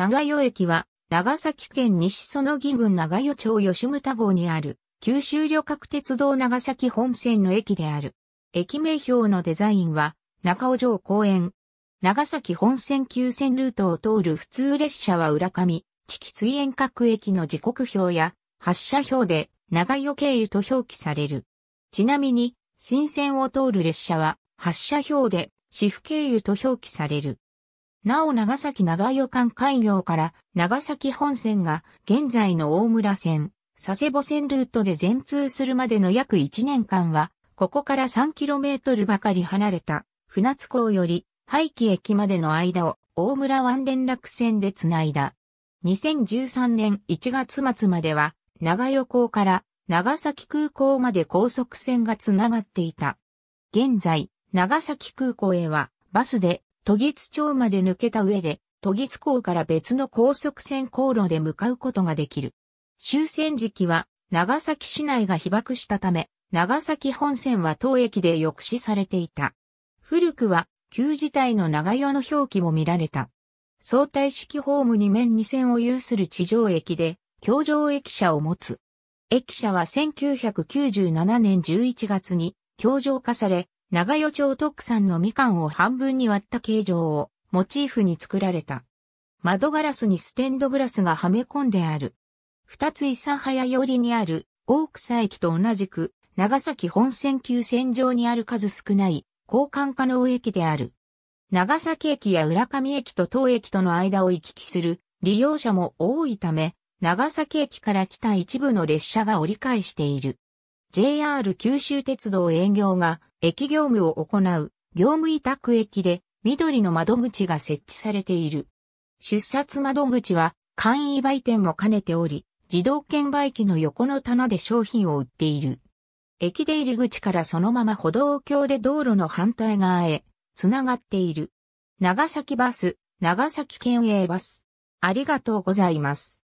長与駅は、長崎県西園木郡長与町吉牟田郷にある、九州旅客鉄道長崎本線の駅である。駅名標のデザインは、中尾城公園。長崎本線急線ルートを通る普通列車は浦上、危機水遠各駅の時刻表や、発車表で、長与経由と表記される。ちなみに、新線を通る列車は、発車表で、市府経由と表記される。なお長崎長与間開業から長崎本線が現在の大村線、佐世保線ルートで全通するまでの約1年間は、ここから 3km ばかり離れた船津港より廃棄駅までの間を大村湾連絡線でつないだ。2013年1月末までは長与港から長崎空港まで高速線がつながっていた。現在、長崎空港へはバスで都議津町まで抜けた上で、都議津港から別の高速線航路で向かうことができる。終戦時期は、長崎市内が被爆したため、長崎本線は当駅で抑止されていた。古くは、旧時代の長与の表記も見られた。相対式ホーム2面2線を有する地上駅で、橋上駅舎を持つ。駅舎は1997年11月に、橋上化され、長与町特産のみかんを半分に割った形状をモチーフに作られた。窓ガラスにステンドグラスがはめ込んである。二つ伊佐早寄りにある大草駅と同じく長崎本線急線上にある数少ない交換可能駅である。長崎駅や浦上駅と当駅との間を行き来する利用者も多いため、長崎駅から来た一部の列車が折り返している。JR 九州鉄道営業が駅業務を行う業務委託駅で緑の窓口が設置されている。出札窓口は簡易売店も兼ねており、自動券売機の横の棚で商品を売っている。駅出入り口からそのまま歩道橋で道路の反対側へつながっている。長崎バス、長崎県営バス。ありがとうございます。